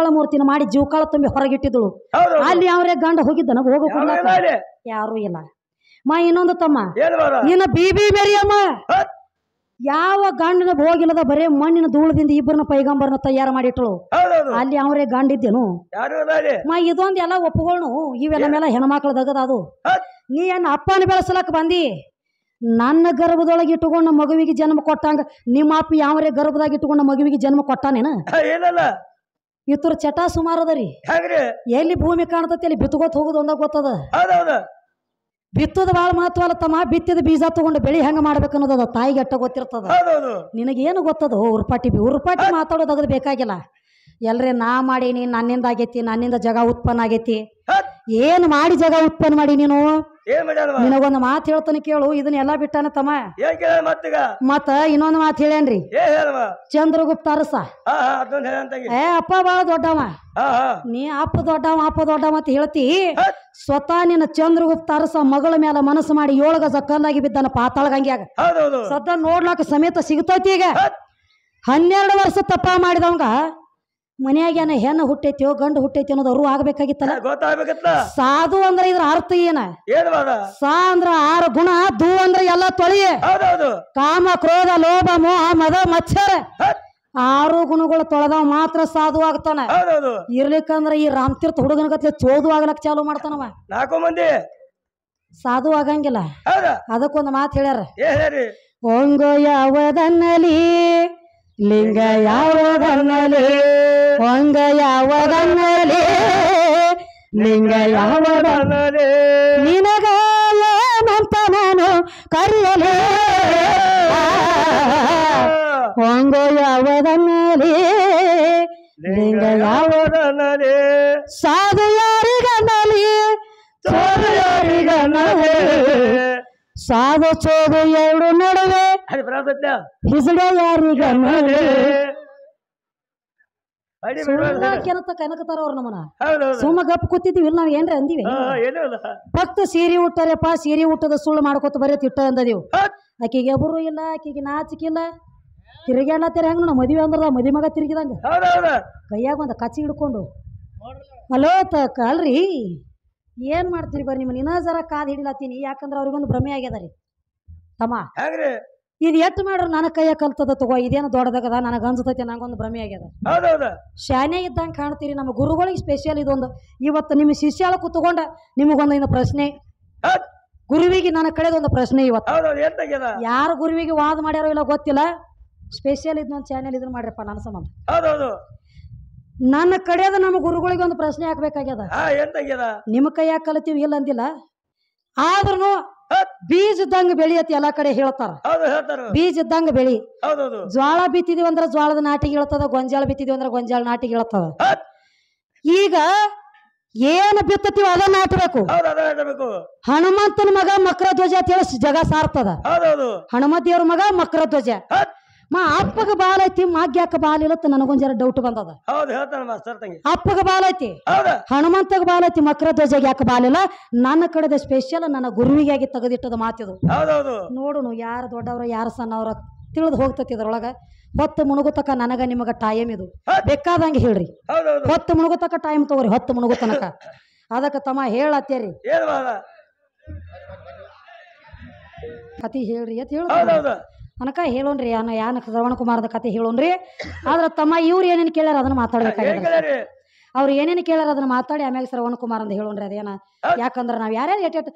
ಜೋಕಾಳ ಮೂರ್ತಿನ ಮಾಡಿ ಜೋಕಾಳ ತುಂಬಿ ಹೊರಗಿಟ್ಟಿದಳು ಅಲ್ಲಿ ಅವ್ರೇ ಗಂಡ ನಮ್ಗೆ ಹೋಗೋ ಯಾರು ಇಲ್ಲ ಮಾ ಇನ್ನೊಂದು ತಮ್ಮ ನಿನ್ನ ಬೀಬಿ ಮೇರಿಯಮ್ಮ ಯಾವ ಗಂಡನ ಹೋಗಿಲ್ಲದ ಬರೇ ಮಣ್ಣಿನ ಧೂಳದಿಂದ ಇಬ್ಬರನ್ನ ಪೈಗಂಬರ್ನ ತಯಾರು ಮಾಡಿಟ್ಟಳು ಅಲ್ಲಿ ಅವರೇ ಗಂಡ ಮಾ ಇದೊಂದು ಎಲ್ಲ ಒಪ್ಪುಗಳು ಇವೆಲ್ಲ ಮೇಲೆ ಹೆಣ್ಮಕ್ಳು ದಗದ ಅದು ನೀ ಏನ್ ಅಪ್ಪನ ಬೆಳೆಸಲಕ್ ಬಂದಿ ನನ್ನ ಗರ್ಭದೊಳಗೆ ಇಟ್ಟುಕೊಂಡ ಮಗುವಿಗೆ ಜನ್ಮ ಕೊಟ್ಟಂಗ ನಿಮ್ಮ ಅಪ್ಪ ಯಾವರೇ ಗರ್ಭದಾಗ ಇಟ್ಟುಕೊಂಡ ಮಗುವಿಗೆ ಜನ್ಮ ಕೊಟ್ಟಾನೇನ ಇತರ ಚಟ ಸುಮಾರು ಅದ ರೀ ಎಲ್ಲಿ ಭೂಮಿ ಕಾಣತೈತಿ ಅಲ್ಲಿ ಬಿತ್ಕೋತ ಹೋಗುದು ಒಂದ ಗೊತ್ತದ ಬಿತ್ತದ ಬಾಳ ಮಹತ್ವ ಅಲ್ಲ ತಮ್ಮ ಬಿತ್ತಿದ ಬೀಜ ತಗೊಂಡು ಬೆಳಿ ಹೆಂಗ ಮಾಡ್ಬೇಕು ಅನ್ನೋದದ ತಾಯಿಗೆ ಅಟ್ಟ ಗೊತ್ತಿರ್ತದ ನಿನಗೇನು ಗೊತ್ತದ ಉರ್ಪಾಟಿ ಬಿ ಉರ್ಪಾಟಿ ಮಾತಾಡೋದಾಗದು ಬೇಕಾಗಿಲ್ಲ ಎಲ್ರಿ ನಾ ಮಾಡೀನಿ ನನ್ನಿಂದ ಆಗೈತಿ ನನ್ನಿಂದ ಜಗ ಉತ್ಪನ್ನ ಆಗೈತಿ ಏನ್ ಮಾಡಿ ಜಗ ಉತ್ಪನ್ನ ಮಾಡಿ ನೀನು ನಿನಗೊಂದ್ ಮಾತು ಹೇಳ್ತಾನೆ ಕೇಳು ಎಲ್ಲಾ ಬಿಟ್ಟಾನ ತಮ್ಮ ಮತ್ತ ಇನ್ನೊಂದ್ ಮಾತು ಹೇಳೇನ್ರಿ ಚಂದ್ರಗುಪ್ತ ಅರಸ ಏ ಅಪ್ಪ ಬಾಳ ದೊಡ್ಡವ ನೀ ಅಪ್ಪ ದೊಡ್ಡವ ಅಪ್ಪ ದೊಡ್ಡವ ಅಂತ ಹೇಳ್ತಿ ಸ್ವತಃ ನಿನ್ನ ಚಂದ್ರಗುಪ್ತ ಅರಸ ಮಗಳ ಮೇಲೆ ಮನಸ್ಸು ಮಾಡಿ ಏಳಗ ಗಜ ಬಿದ್ದಾನ ಬಿದ್ದಾನ ಪಾತಾಳಗಂಗ್ಯಾಗ ಸದ್ದ ನೋಡ್ಲಾಕ ಸಮೇತ ಸಿಗ್ತೈತಿ ಈಗ ಹನ್ನೆರಡು ವರ್ಷ ತಪ್ಪ ಮಾಡಿದವಂಗ ಏನೋ ಹೆಣ್ಣು ಹುಟ್ಟೈತಿಯೋ ಗಂಡು ಹುಟ್ಟೈತಿ ಅನ್ನೋದು ಅವರು ಆಗ್ಬೇಕಾಗಿತ್ತಲ್ಲ ಸಾಧು ಅಂದ್ರೆ ಇದ್ರ ಅರ್ಥ ಏನ ಸಾ ಅಂದ್ರ ಆರು ಗುಣ ಧೂ ಅಂದ್ರೆ ಎಲ್ಲ ತೊಳಿ ಕಾಮ ಕ್ರೋಧ ಲೋಭ ಮೋಹ ಮದ ಮಚ್ಚರ ಆರು ಗುಣಗಳು ತೊಳೆದವ ಮಾತ್ರ ಸಾಧು ಆಗ್ತಾನ ಇರ್ಲಿಕ್ಕಂದ್ರ ಈ ರಾಮತೀರ್ಥ ಹುಡುಗನ ಕತ್ಲೆ ಚೋದು ಆಗ್ಲಕ್ ಚಾಲು ಮಾಡ್ತಾನವ ನಾಲ್ಕು ಮಂದಿ ಸಾಧು ಆಗಂಗಿಲ್ಲ ಅದಕ್ಕೊಂದು ಮಾತು ಹೇಳ್ಯಾರ ಓಂಗೋ ಯಾವದನ್ನಲಿ ಲಿಂಗ ಯಾವದನ್ನಲೇ ಹೊಂಗ ಯಾವದನ್ನಲೇ ಲಿಂಗ ಯಾವದನ್ನಲೇ ನಿನಗ ಏನಂತ ನಾನು ಕರೆಯಲೇ ಹೊಂಗ ಯಾವದನ್ನಲೇ ಲಿಂಗ ಯಾವದನ್ನಲೇ ಸಾಧು ಯಾರಿಗನ್ನಲಿ ಸೋದು ಯಾರಿಗನ್ನಲೇ ಸಾಧು ಸೋದು ಎರಡು ನಡುವೆ ಹಡಿ ಬರಾತೈತ ಸುಮ್ಮ ಭಕ್ತ ಸೀರೆ ಉಟ್ಟರಪ್ಪ ಸೀರೆ ಊಟದ ಸುಳ್ಳು ಮಾಡ್ಕೋತ ಬರೀ ತಿಟ್ಟ ಅಂದದೇವು ಆಕಿಗೆ ಎಬ್ರು ಇಲ್ಲ ಆಕಿಗೆ ನಾಚಿಕಿಲ್ಲ ತಿರುಗಾಡ್ಲತ್ತೀರ ಹೆಂಗ ನಮ್ಮ ಮದುವೆ ಅಂದ್ರ ಮದಿ ಮಗ ತಿರುಗಿದಂಗ ಕೈಯಾಗ ಒಂದ ಕಚ್ಚಿ ಹಿಡ್ಕೊಂಡು ಅಲೋ ತಲ್ರಿ ಅಲ್ರಿ ಏನ್ ಮಾಡ್ತೀರಿ ಬರ್ರಿ ನಿಮ್ ಇನ್ನ ಜರ ಕಾದ್ ಹಿಡಿಲತ್ತೀನಿ ಯಾಕಂದ್ರ ಅವ್ರಿಗೊಂದು ಭ್ರಮೆ ಆಗ್ಯದ ರೀ ತಮ್ಮ ಇದು ಎಟ್ ಮಾಡ್ರ ನನ್ನ ಕೈಯ ಕಲ್ತದ ತಗೋ ಇದೇನು ದೊಡ್ಡದಾಗದ ನನಗೆ ಅನ್ಸತೈತಿ ಒಂದು ಭ್ರಮೆ ಆಗ್ಯದ ಶಾನೆ ಇದ್ದಂಗೆ ಕಾಣ್ತೀರಿ ನಮ್ಮ ಗುರುಗಳಿಗೆ ಸ್ಪೆಷಲ್ ಇದೊಂದು ಇವತ್ತು ನಿಮ್ಮ ಶಿಷ್ಯಾಳ ಕೂತ್ಕೊಂಡ ನಿಮಗೊಂದು ಇನ್ನು ಪ್ರಶ್ನೆ ಗುರುವಿಗೆ ನನ್ನ ಕಡೆದ ಒಂದು ಪ್ರಶ್ನೆ ಇವತ್ತು ಯಾರು ಗುರುವಿಗೆ ವಾದ ಮಾಡ್ಯಾರೋ ಇಲ್ಲ ಗೊತ್ತಿಲ್ಲ ಸ್ಪೆಷಲ್ ಇದನ್ನೊಂದು ಚಾನೆಲ್ ಇದನ್ನ ಮಾಡ್ರಪ್ಪ ನನ್ನ ಸಂಬಂಧ ನನ್ನ ಕಡೆದ ನಮ್ಮ ಗುರುಗಳಿಗೆ ಒಂದು ಪ್ರಶ್ನೆ ಹಾಕ್ಬೇಕಾಗ್ಯದ ಹಾ ಕೈ ನಿಮ್ಮ ಕೈಯಾಗ ಕಲಿತೀವಿ ಇಲ್ಲ ಅಂದಿಲ್ಲ ಆದ್ರೂ ಬೀಜ ಇದ್ದಂಗ ಬೆಳಿ ಅಂತ ಎಲ್ಲಾ ಕಡೆ ಹೇಳ್ತಾರ ಬೀಜ ಇದ್ದಂಗ ಬೆಳಿ ಜ್ವಾಳ ಬಿತ್ತಿದೀವಿ ಅಂದ್ರ ಜ್ವಾಳದ ನಾಟಿ ಹೇಳ್ತದ ಗೊಂಜಾಳ ಬಿತ್ತಿದೀವಿ ಅಂದ್ರ ಗೊಂಜಾಳ ನಾಟಿ ಹೇಳ್ತದ ಈಗ ಏನ್ ಬಿತ್ತತಿವ ಅದ ನಾಟಬೇಕು ಹನುಮಂತನ ಮಗ ಮಕರ ಧ್ವಜ ಅಂತ ಹೇಳಿ ಜಗ ಸಾರ್ತದ ಹನುಮಂತಿಯವ್ರ ಮಗ ಮಕರ ಧ್ವಜ ಮಾ ಅಪ್ಪಗ ಬಾಲ್ ಐತಿ ಮಾಗ್ಯಾಕ ಬಾಲ್ ಇಲ್ಲತ್ತ ನನಗೊಂದ್ ಜರ ಡೌಟ್ ಬಂದದ ಹೌದು ಹೇಳ್ತಾನೆ ಅಪ್ಪಗ ಬಾಲ್ ಐತಿ ಹೌದು ಹನುಮಂತಗ ಬಾಲ್ ಐತಿ ಮಕರ ಧ್ವಜಗ ಯಾಕೆ ಬಾಲ್ ಇಲ್ಲ ನನ್ನ ಕಡೆದ ಸ್ಪೆಷಲ್ ನನ್ನ ಗುರುವಿಗಾಗಿ ತೆಗೆದಿಟ್ಟದ ಮಾತಿದು ಹೌದೌದು ನೋಡುನು ಯಾರು ದೊಡ್ಡವ್ರ ಯಾರು ಸಣ್ಣವ್ರ ತಿಳಿದು ಹೋಗ್ತತಿ ಇದ್ರೊಳಗ ಹೊತ್ತು ಮುಣುಗುತಕ ನನಗ ನಿಮಗ ಟೈಮ್ ಇದು ಬೇಕಾದಂಗೆ ಹೇಳ್ರಿ ಹೊತ್ತು ಮುಣುಗುತಕ ಟೈಮ್ ತಗೋರಿ ಹೊತ್ತು ಮುಣುಗು ತನಕ ಅದಕ್ಕೆ ತಮ್ಮ ಹೇಳತ್ತೇರಿ ಕತಿ ಹೇಳ್ರಿ ಅಂತ ಹೇಳ ಅನಕ ಹೇಳೋನ್ರಿ ಯಾನ ಯಾನ ಶ್ರವಣ ಕುಮಾರದ ಕತೆ ಹೇಳೋನ್ರಿ ಆದ್ರೆ ತಮ್ಮ ಇವ್ರು ಏನೇನು ಕೇಳ್ಯಾರ ಅದನ್ನ ಮಾತಾಡ್ಬೇಕಾಗಿದೆ ಅವ್ರು ಏನೇನು ಕೇಳ್ಯಾರ ಅದನ್ನ ಮಾತಾಡಿ ಆಮ್ಯಾಗ ಶ್ರವಣ ಕುಮಾರ್ ಅಂತ ಹೇಳೋನ್ರಿ ಅದೇನ ಯಾಕಂದ್ರೆ ನಾವು ಯಾರ್ಯಾರು ಎಟ್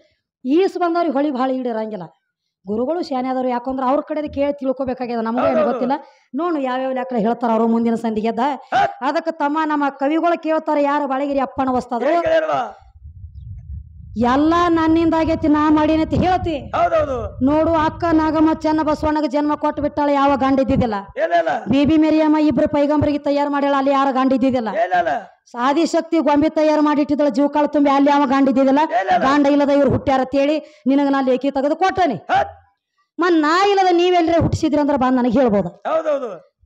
ಈಸ್ ಬಂದವ್ರಿಗೆ ಹೊಳಿ ಭಾಳ ಈಡಿರಂಗಿಲ್ಲ ಗುರುಗಳು ಶಾನೆ ಯಾಕಂದ್ರೆ ಅವ್ರ ಕಡೆ ಕೇಳಿ ತಿಳ್ಕೊಬೇಕಾಗ್ಯದ ನಮಗೂ ಏನು ಗೊತ್ತಿಲ್ಲ ನೋಡು ಯಾವ್ಯಾವ ಲೆಕ್ಕ ಹೇಳ್ತಾರ ಅವರು ಮುಂದಿನ ಸಂಧಿಗೆದ್ದ ಅದಕ್ಕೆ ತಮ್ಮ ನಮ್ಮ ಕವಿಗಳು ಕೇಳ್ತಾರೆ ಯಾರು ಬಾಳಗಿರಿ ಅಪ್ಪನ ವಸ್ತಾದ್ರು ಎಲ್ಲಾ ನನ್ನಿಂದ ಆಗೇತಿ ನಾ ಮಾಡಿನಂತ ಅಂತ ಹೇಳ್ತಿ ನೋಡು ಅಕ್ಕ ನಾಗಮ್ಮ ಚೆನ್ನ ಬಸವಣ್ಣಗ ಜನ್ಮ ಕೊಟ್ಟು ಬಿಟ್ಟಾಳ ಯಾವ ಗಂಡ ಇದ್ದಿದ್ದಿಲ್ಲ ಬೇಬಿ ಮೇರಿಯಮ್ಮ ಇಬ್ರು ಪೈಗಂಬರಿಗೆ ತಯಾರು ಮಾಡ್ಯಾಳ ಅಲ್ಲಿ ಯಾರ ಗಂಡ ಇದ್ದಿದ್ದಿಲ್ಲ ಸಾದಿ ಶಕ್ತಿ ಗೊಂಬೆ ತಯಾರು ಮಾಡಿಟ್ಟಿದ್ದಳ ಜೀವಕಾಳ ತುಂಬಿ ಅಲ್ಲಿ ಯಾವ ಗಂಡ ಇದ್ದಿದ್ದಿಲ್ಲ ಗಾಂಡ ಇಲ್ಲದ ಇವ್ರು ಹುಟ್ಟ್ಯಾರ ಅಂತೇಳಿ ನಿನಗ ನಾ ಲೇಖಿ ತೆಗೆದು ಕೊಟ್ಟನಿ ಮ ನಾ ಇಲ್ಲದ ನೀವೆಲ್ಲರೇ ಹುಟ್ಟಿಸಿದ್ರಿ ಅಂದ್ರೆ ಬಂದ್ ನನಗೆ ಹೇಳ್ಬೋದು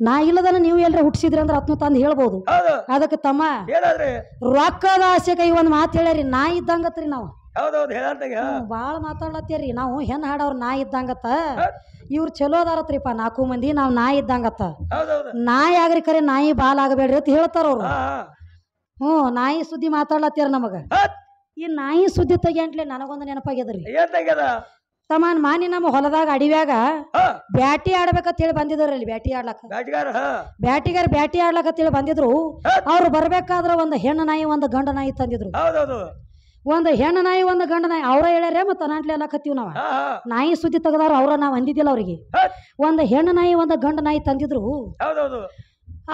ನಾ ಇಲ್ಲದನ್ನ ನೀವು ಎಲ್ರ ಹುಟ್ಟಿಸಿದ್ರಿ ಅಂದ್ರೆ ಅತ್ನು ತಂದು ಹೇಳ್ಬೋದು ಅದಕ್ಕೆ ತಮ್ಮ ರೊಕ್ಕದ ಆಸೆ ಕೈ ಒಂದ್ ಮಾತು ಹೇಳ್ಯಾರಿ ನಾ ಇದ್ದಂಗತ್ರಿ ನಾವು ಬಾಳ ಮಾತಾಡ್ಲತ್ತೀರಿ ನಾವು ಹೆಣ್ಣು ಹಾಡೋರು ನಾ ಇದ್ದಂಗತ್ತ ಇವ್ರು ಚಲೋ ಅದಾರತ್ರಿಪ್ಪ ನಾಲ್ಕು ಮಂದಿ ನಾವು ನಾಯಿ ಇದ್ದಂಗತ್ತ ನಾಯಿ ಆಗ್ರಿ ಕರೆ ನಾಯಿ ಬಾಲ್ ಆಗಬೇಡ್ರಿ ಅಂತ ಹೇಳ್ತಾರ ಅವ್ರು ಹ್ಞೂ ನಾಯಿ ಸುದ್ದಿ ಮಾತಾಡ್ಲತ್ತೀರ ನಮಗ ಈ ನಾಯಿ ಸುದ್ದಿ ತೆಗಿಯಂಟ್ಲೆ ನನಗೊಂದು ನೆನಪಾಗ್ಯದ್ರಿ ಹೇಳ್ತಾಗ್ಯದ ಮಾನಿ ನಮ್ಮ ಹೊಲದಾಗ ಅಡಿವ್ಯಾಗ ಬ್ಯಾಟಿ ಆಡ್ಬೇಕಂತ ಹೇಳಿ ಬಂದಿದ್ರು ಅಲ್ಲಿ ಬ್ಯಾಟಿ ಆಡ್ಲಕ್ಕ ಬ್ಯಾಟಿಗಾರ ಬ್ಯಾಟಿ ಆಡ್ಲಕ್ಕ ಬಂದಿದ್ರು ಅವ್ರು ಬರ್ಬೇಕಾದ್ರ ಒಂದು ಹೆಣ್ಣು ನಾಯಿ ಒಂದು ಗಂಡು ನಾಯಿ ತಂದಿದ್ರು ಒಂದು ಹೆಣ್ಣು ನಾಯಿ ಒಂದು ಗಂಡ ನಾಯಿ ಅವ್ರ ಮತ್ತೆ ಮತ್ತು ಎಲ್ಲ ಕತ್ತೀವಿ ನಾವು ನಾಯಿ ಸುದ್ದಿ ತೆಗೆದವ್ರು ಅವ್ರ ನಾವ್ ಅಂದಿದ್ದಿಲ್ಲ ಅವ್ರಿಗೆ ಒಂದು ಹೆಣ್ಣು ನಾಯಿ ಒಂದು ಗಂಡ ನಾಯಿ ತಂದಿದ್ರು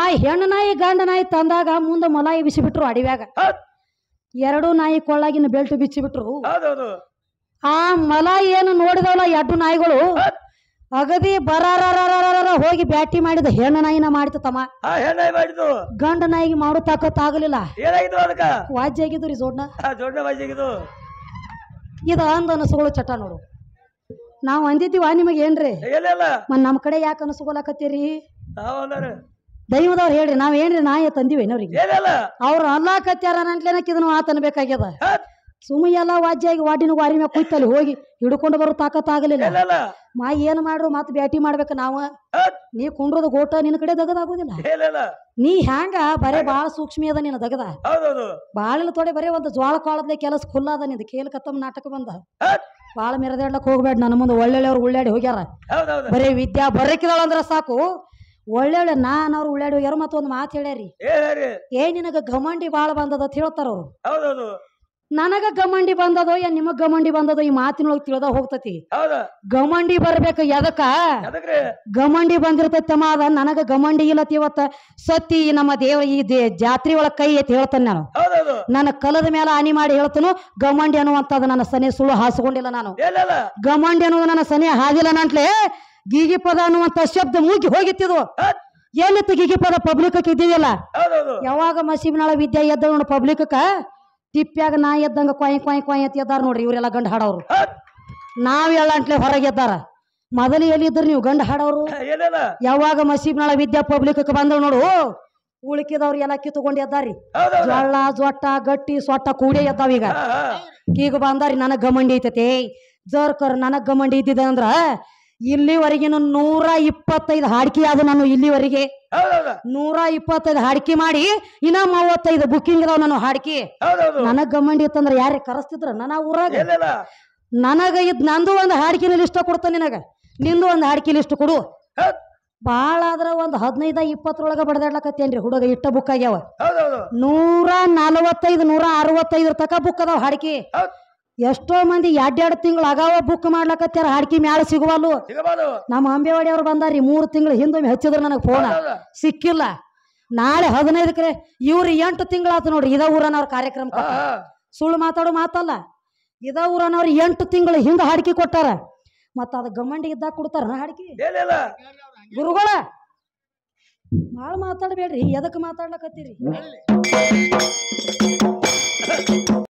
ಆ ಹೆಣ್ಣು ನಾಯಿ ಗಂಡ ನಾಯಿ ತಂದಾಗ ಮುಂದೆ ಮೊಲಾಯಿ ಬಿಸಿಬಿಟ್ರು ಅಡವ್ಯಾಗ ಎರಡು ನಾಯಿ ಕೊಳ್ಳಾಗಿನ ಬೆಲ್ಟ್ ಬಿಚ್ಚಿಬಿಟ್ರು ಆ ಮಲಾಯಿ ಏನು ನೋಡಿದವಲ್ಲ ಎರಡು ನಾಯಿಗಳು ಅಗದಿ ಬರಾರ ಹೋಗಿ ಬ್ಯಾಟಿ ಮಾಡಿದ ಹೆಣ್ಣು ನಾಯಿನ ಮಾಡಿತು ತಮ್ಮ ಆ ಗಂಡ ನಾಯಿಗೆ ಮಾಡೋ ತಾಕತ್ ಆಗಲಿಲ್ಲ ವಾಜ್ಯ ಆಗಿದ್ದು ರೀ ಜೋಡ್ನ ಇದ ಅಂದ ಅನಸುಗಳು ಚಟ ನೋಡು ನಾವು ಅಂದಿದ್ದೀವ ನಿಮಗೆ ಏನ್ರಿ ಇಲ್ಲ ನಮ್ಮ ಕಡೆ ಯಾಕೆ ಅನಸ್ಕೊಲಕತ್ತೀರಿ ದೈವದವ್ರು ಹೇಳ್ರಿ ನಾವ್ ಏನ್ರಿ ನಾಯಿ ತಂದಿವಿ ಇಲ್ಲ ಅವ್ರು ಅಲ್ಲಾಕತ್ಯಾರ ಅಂತ್ಲೇನಕ್ ಇದನ್ನು ಆತನ ಬೇಕಾಗ್ಯದ ಸುಮ್ಮ ಎಲ್ಲ ವಾಜ್ಯಾಗಿ ವಾಡಿನ ವಾರಿ ಮ್ಯಾಗ ಕುಯ್ತಲ್ಲಿ ಹೋಗಿ ಹಿಡ್ಕೊಂಡು ಬರೋ ತಾಕತ್ ಆಗಲಿಲ್ಲ ಮಾ ಏನ್ ಮಾಡ್ರು ಮತ್ತೆ ಬ್ಯಾಟಿ ಮಾಡ್ಬೇಕ ನಾವ ನೀ ಕುಂಡ್ರದ ಗೋಟ ನಿನ್ನ ಕಡೆ ದಗದ ನೀ ಹ್ಯಾಂಗ ಬರೇ ಬಾಳ ಸೂಕ್ಷ್ಮಿ ಅದ ನಿನ್ನ ದಗದ ಹೌದೌದು ತೋಡೆ ತೊಡೆ ಬರೇ ಒಂದು ಜ್ವಾಳ ಕಾಳದ್ಲೆ ಕೆಲಸ ಖುಲ್ಲ ಅದ ನಿಂದ ಕೇಳ ಕತ್ತಮ್ ನಾಟಕ ಬಂದ ಬಾಳ ಮೆರದೇಡ್ಲಕ್ ಹೋಗ್ಬೇಡ ನನ್ನ ಮುಂದೆ ಒಳ್ಳೆಯವ್ರು ಉಳ್ಳಾಡಿ ಹೋಗ್ಯಾರ ಬರೇ ವಿದ್ಯಾ ಬರಕಿದಾಳ ಅಂದ್ರ ಸಾಕು ಒಳ್ಳೆ ನಾನ್ ಅವ್ರು ಉಳ್ಳಾಡಿ ಹೋಗ್ಯಾರ ಮತ್ತೊಂದು ಮಾತು ಹೇಳ್ಯಾರಿ ಏ ನಿನಗ ಘಮಂಡಿ ಬಾಳ ಬಂದದ ಅಂತ ಹೇಳ್ತಾರ ಅವ್ರು ನನಗ ಗಮಂಡಿ ಬಂದದೋ ಏನ್ ನಿಮಗ್ ಗಮಂಡಿ ಬಂದದೋ ಈ ಮಾತಿನೊಳಗ್ ತಿಳಿದ ಹೋಗ್ತತಿ ಗಮಂಡಿ ಬರ್ಬೇಕು ಎದಕ್ಕ ಗಮಂಡಿ ಬಂದಿರ್ತೈತಮ್ಮ ಅದ ನನಗ ಗಮಂಡಿ ಇಲ್ಲತ್ ಇವತ್ತ ಸತಿ ನಮ್ಮ ದೇವ ಈ ದೇ- ಜಾತ್ರೆ ಒಳಗ್ ಕೈ ಎತ್ತಿ ಹೇಳ್ತಾನೆ ನಾನು ನನ್ನ ಕಲದ ಮೇಲೆ ಹನಿ ಮಾಡಿ ಹೇಳ್ತಾನು ಗಮಂಡಿ ಅನ್ನುವಂತದ ನನ್ನ ಸನೆ ಸುಳ್ಳು ಹಾಸ್ಕೊಂಡಿಲ್ಲ ನಾನು ಗಮಂಡಿ ಅನ್ನೋದು ನನ್ನ ಸನೆ ಹಾದಿಲ್ಲ ನಂಟ್ಲೆ ಗೀಗಿ ಪದ ಅನ್ನುವಂತ ಶಬ್ದ ಮುಗಿ ಹೋಗಿತ್ತಿದು ಏನಿತ್ತು ಗೀಗಿ ಪದ ಪಬ್ಲಿಕ್ ಇದ್ದಿದ್ದಿಲ್ಲ ಯಾವಾಗ ಮಸೀಬಿನಾಳ ವಿದ್ಯೆ ಎದ್ದ ನೋಡಿ ಪಬ್ಲಿಕ್ ತಿಪ್ಪ್ಯಾಗ ನಾ ಎದ್ದಂಗ ಕೊಯ್ ಕೊಯ್ ಕೊಯ್ ಅಂತ ಎದ್ದಾರ ನೋಡ್ರಿ ಇವರೆಲ್ಲ ಗಂಡ ಹಾಡೋರು ನಾವ್ ಅಂಟ್ಲೆ ಹೊರಗೆ ಎದ್ದಾರ ಮೊದಲು ಎಲ್ಲಿದ್ರು ನೀವು ಗಂಡ ಹಾಡೋರು ಯಾವಾಗ ಮಸೀಬ್ನಾಳ ವಿದ್ಯಾ ಪಬ್ಲಿಕ್ ಬಂದವ್ ನೋಡು ಉಳಿಕಿದವ್ರು ಎಲ್ಲ ಕಿತ್ಕೊಂಡು ಎದ್ದಾರಿ ಜೊಳ್ಳ ಜೊಟ್ಟ ಗಟ್ಟಿ ಸೊಟ್ಟ ಕೂಡ ಎದ್ದಾವ ಈಗ ಈಗ ಬಂದಾರಿ ನನಗ್ ಗಮಂಡಿ ಐತತೆ ಜರ್ಕರ್ ನನಗ್ ಗಮಂಡಿ ಇದ್ದಿದ್ದ ಅಂದ್ರ ಇಲ್ಲಿವರೆಗಿನ ನೂರ ಇಪ್ಪತ್ತೈದು ಹಾಡಿಕೆ ಆದ ನಾನು ಇಲ್ಲಿವರೆಗೆ ನೂರ ಇಪ್ಪತ್ತೈದು ಹಾಡಿಕೆ ಮಾಡಿ ಇನ್ನ ಮೂವತ್ತೈದು ಬುಕ್ಕಿಂಗ್ ಇದಾವ ನಾನು ಹಾಡಿಕೆ ನನಗ್ ಗಮಂಡಿ ಇತ್ತಂದ್ರೆ ಯಾರ ಕರೆಸ್ತಿದ್ರ ನನ್ನ ಊರಾಗ ನನಗ ಇದ್ ನಂದು ಒಂದು ಹಾಡಿಕೆ ಲಿಸ್ಟ್ ಕೊಡ್ತ ನಿನಗ ನಿಂದು ಒಂದು ಹಾಡಿಕೆ ಲಿಸ್ಟ್ ಕೊಡು ಬಾಳ ಆದ್ರ ಒಂದ್ ಹದಿನೈದ ಇಪ್ಪತ್ತರೊಳಗ ಬಡದಾಡ್ಲಕತ್ತೇನ್ರಿ ಹುಡುಗ ಇಟ್ಟ ಬುಕ್ ಆಗ್ಯಾವ ನೂರ ನಲವತ್ತೈದು ನೂರ ಅರವತ್ತೈದ್ರ ತಕ ಬುಕ್ ಅದಾವ ಹಾಡಿಕೆ ಎಷ್ಟೋ ಮಂದಿ ಎರಡೆರಡು ತಿಂಗಳು ಅಗಾವ ಬುಕ್ ಮಾಡ್ಲಕತ್ತಾರ ಹಾಡ್ಕಿ ಮ್ಯಾಲ ಸಿಗುವಲ್ಲು ನಮ್ಮ ಅಂಬೇವಾಡಿ ಅವ್ರು ಬಂದಾರಿ ಮೂರು ತಿಂಗಳು ಹಿಂದೊಮ್ಮೆ ಹಚ್ಚಿದ್ರು ನನಗೆ ಫೋನ್ ಸಿಕ್ಕಿಲ್ಲ ನಾಳೆ ಹದಿನೈದಕ್ಕೆ ಇವ್ರು ಎಂಟು ತಿಂಗಳಾತು ನೋಡ್ರಿ ಇದ ಊರನವ್ರ ಕಾರ್ಯಕ್ರಮ ಸುಳ್ಳು ಮಾತಾಡೋ ಮಾತಲ್ಲ ಇದ ಊರನವ್ರು ಎಂಟು ತಿಂಗಳು ಹಿಂದೆ ಹಾಡ್ಕಿ ಕೊಟ್ಟಾರ ಮತ್ತ ಅದ ಗಮ್ಮಂಡಿ ಇದ್ದಾಗ ಕೊಡ್ತಾರ ಹಾಡ್ಕಿ ಗುರುಗಳ ಭಾಳ ಮಾತಾಡಬೇಡ್ರಿ ಎದಕ್ಕೆ ಮಾತಾಡ್ಲಕತ್ತೀರಿ